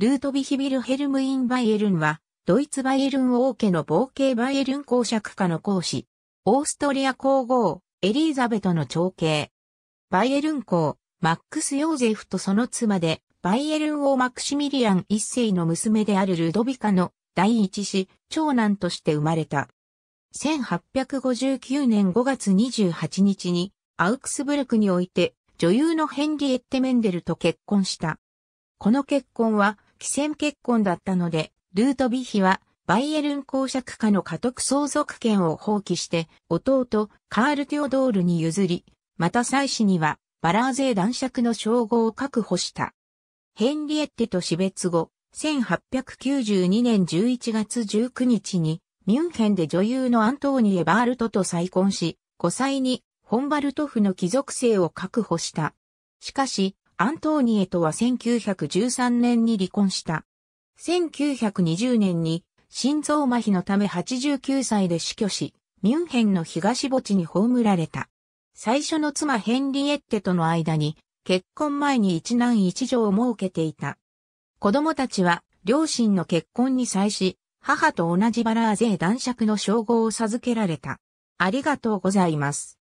ルートビヒビルヘルムイン・バイエルンは、ドイツ・バイエルン王家の冒険バイエルン公爵家の公子、オーストリア皇后、エリーザベトの長兄。バイエルン公、マックス・ヨーゼフとその妻で、バイエルン王マクシミリアン一世の娘であるルドビカの第一子、長男として生まれた。1859年5月28日に、アウクスブルクにおいて、女優のヘンリエッテ・メンデルと結婚した。この結婚は、既戦結婚だったので、ルートビヒはバイエルン公爵家の家督相続権を放棄して、弟、カール・テオドールに譲り、また妻子には、バラーゼ男爵の称号を確保した。ヘンリエッテと死別後、1892年11月19日に、ミュンヘンで女優のアントーニ・エバールトと再婚し、5歳に、ホンバルトフの貴族性を確保した。しかし、アントーニエとは1913年に離婚した。1920年に心臓麻痺のため89歳で死去し、ミュンヘンの東墓地に葬られた。最初の妻ヘンリエッテとの間に結婚前に一男一女を設けていた。子供たちは両親の結婚に際し、母と同じバラーゼー男爵の称号を授けられた。ありがとうございます。